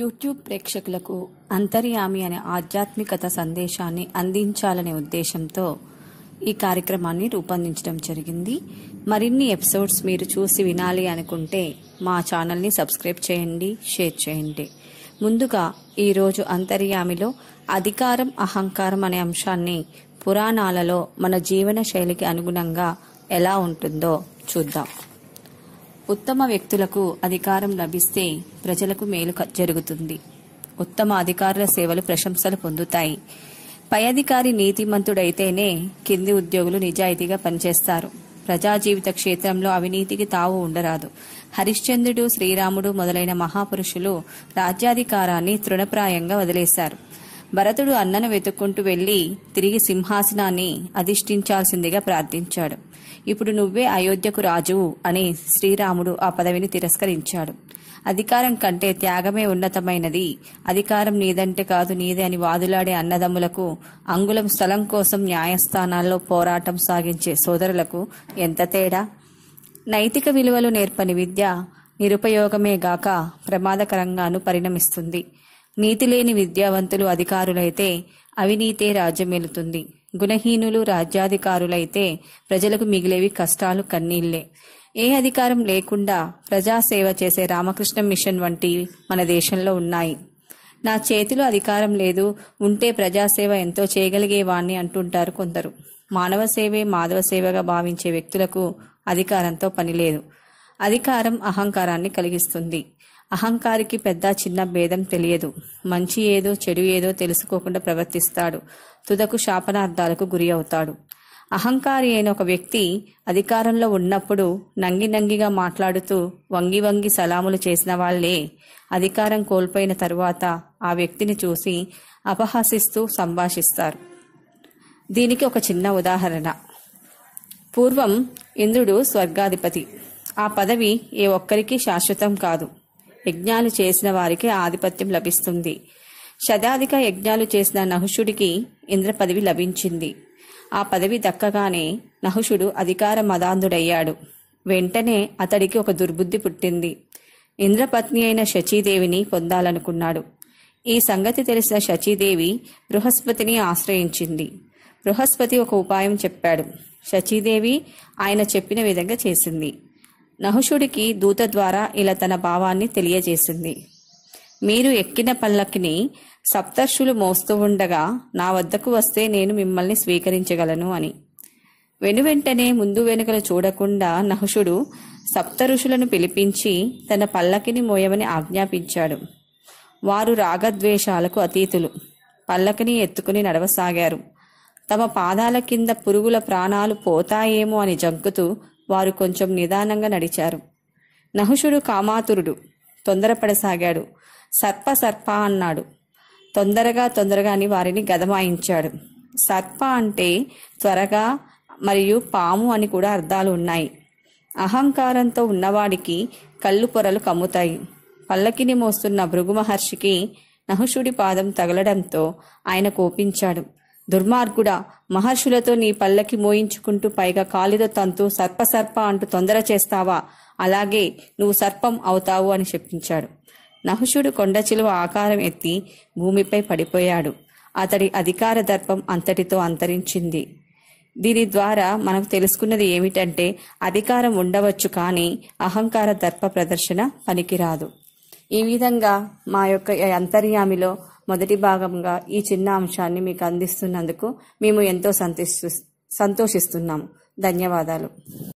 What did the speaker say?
YouTube ప్రేక్షకులకు అంతర్యామి అనే ఆధ్యాత్మికత సందేశాన్ని అందించాలనే ఉద్దేశంతో ఈ కార్యక్రమాన్ని రూపొందించడం జరిగింది మరిన్ని ఎపిసోడ్స్ మీరు చూసి వినాలి అనుకుంటే మా ఛానల్ని సబ్స్క్రైబ్ చేయండి షేర్ చేయండి ముందుగా ఈరోజు అంతర్యామిలో అధికారం అహంకారం అనే అంశాన్ని పురాణాలలో మన జీవన శైలికి అనుగుణంగా ఎలా ఉంటుందో చూద్దాం ఉత్తమ వ్యక్తులకు అధికారం లభిస్తే ప్రజలకు మేలు జరుగుతుంది ఉత్తమ అధికారుల సేవలు ప్రశంసలు పొందుతాయి పై అధికారి నీతిమంతుడైతేనే కింది ఉద్యోగులు నిజాయితీగా పనిచేస్తారు ప్రజా జీవిత క్షేత్రంలో అవినీతికి తావు ఉండరాదు హరిశ్చంద్రుడు శ్రీరాముడు మొదలైన మహాపురుషులు రాజ్యాధికారాన్ని తృణప్రాయంగా వదిలేశారు భరతుడు అన్నను వెతుక్కుంటూ వెళ్ళి తిరిగి సింహాసనాన్ని అధిష్ఠించాల్సిందిగా ప్రార్థించాడు ఇప్పుడు నువ్వే అయోధ్యకు రాజు అని శ్రీరాముడు ఆ పదవిని తిరస్కరించాడు అధికారం కంటే త్యాగమే ఉన్నతమైనది అధికారం నీదంటే కాదు నీదే అని వాదులాడే అన్నదమ్ములకు అంగుళం స్థలం కోసం న్యాయస్థానాల్లో పోరాటం సాగించే సోదరులకు ఎంత తేడా నైతిక విలువలు నేర్పని విద్య నిరుపయోగమే గాక ప్రమాదకరంగాను పరిణమిస్తుంది నీతి లేని విద్యావంతులు అధికారులైతే అవినీతే రాజ్యమేలుతుంది గుణహీనులు రాజ్యాధికారులైతే ప్రజలకు మిగిలేవి కష్టాలు కన్నీళ్లే ఏ అధికారం లేకుండా ప్రజాసేవ చేసే రామకృష్ణ మిషన్ వంటి మన దేశంలో ఉన్నాయి నా చేతిలో అధికారం లేదు ఉంటే ప్రజాసేవ ఎంతో చేయగలిగేవాణ్ణి అంటుంటారు కొందరు మానవ సేవే మాధవ సేవగా భావించే వ్యక్తులకు అధికారంతో పనిలేదు అధికారం అహంకారాన్ని కలిగిస్తుంది అహంకారికి పెద్ద చిన్న భేదం తెలియదు మంచి ఏదో చెడు ఏదో తెలుసుకోకుండా ప్రవర్తిస్తాడు తుదకు శాపనార్థాలకు గురి అవుతాడు అహంకారి అయిన ఒక వ్యక్తి అధికారంలో ఉన్నప్పుడు నంగి నంగిగా మాట్లాడుతూ వంగి వంగి సలాములు చేసిన వాళ్లే అధికారం కోల్పోయిన తరువాత ఆ వ్యక్తిని చూసి అపహాసిస్తూ సంభాషిస్తారు దీనికి ఒక చిన్న ఉదాహరణ పూర్వం ఇంద్రుడు స్వర్గాధిపతి ఆ పదవి ఏ ఒక్కరికి శాశ్వతం కాదు యజ్ఞాలు చేసిన వారికి ఆధిపత్యం లభిస్తుంది శతాధిక యజ్ఞాలు చేసిన నహుషుడికి ఇంద్ర పదవి లభించింది ఆ పదవి దక్కగానే నహుషుడు అధికార మదాంధుడయ్యాడు వెంటనే అతడికి ఒక దుర్బుద్ధి పుట్టింది ఇంద్రపత్ని అయిన శచీదేవిని పొందాలనుకున్నాడు ఈ సంగతి తెలిసిన శచీదేవి బృహస్పతిని ఆశ్రయించింది బృహస్పతి ఒక ఉపాయం చెప్పాడు శచీదేవి ఆయన చెప్పిన విధంగా చేసింది నహుషుడికి దూత ద్వారా ఇలా తన భావాన్ని తెలియజేసింది మీరు ఎక్కిన పల్లకిని సప్తర్షులు మోస్తూ ఉండగా నా వద్దకు వస్తే నేను మిమ్మల్ని స్వీకరించగలను అని వెనువెంటనే ముందు వెనుకలు చూడకుండా నహుషుడు సప్త ఋషులను పిలిపించి తన పల్లకిని మోయమని ఆజ్ఞాపించాడు వారు రాగద్వేషాలకు అతీతులు పల్లకిని ఎత్తుకుని నడవసాగారు తమ పాదాల కింద పురుగుల ప్రాణాలు పోతాయేమో అని జంకుతూ వారు కొంచెం నిదానంగా నడిచారు నహుషుడు కామాతురుడు తొందరపడసాగాడు సర్ప సర్ప అన్నాడు తొందరగా తొందరగా అని వారిని గదమాయించాడు సర్ప అంటే త్వరగా మరియు పాము అని కూడా అర్థాలు ఉన్నాయి అహంకారంతో ఉన్నవాడికి కళ్ళు పొరలు కమ్ముతాయి పల్లకిని మోస్తున్న భృగు మహర్షికి నహుషుడి పాదం తగలడంతో ఆయన కోపించాడు దుర్మార్గుడా మహర్షులతో నీ పల్లకి మోయించుకుంటూ పైగా కాలిద తంతు సర్పసర్ప అంటూ తొందర చేస్తావా అలాగే నువ్వు సర్పం అవుతావు అని చెప్పించాడు నహుషుడు కొండ చిలువ ఆకారం ఎత్తి భూమిపై పడిపోయాడు అతడి అధికార దర్పం అంతటితో అంతరించింది దీని ద్వారా మనం తెలుసుకున్నది ఏమిటంటే అధికారం ఉండవచ్చు కానీ అహంకార దర్ప ప్రదర్శన పనికిరాదు ఈ విధంగా మా యొక్క అంతర్యామిలో మొదటి భాగంగా ఈ చిన్న అంశాన్ని మీకు అందిస్తున్నందుకు మేము ఎంతో సంతోషిస్తున్నాము ధన్యవాదాలు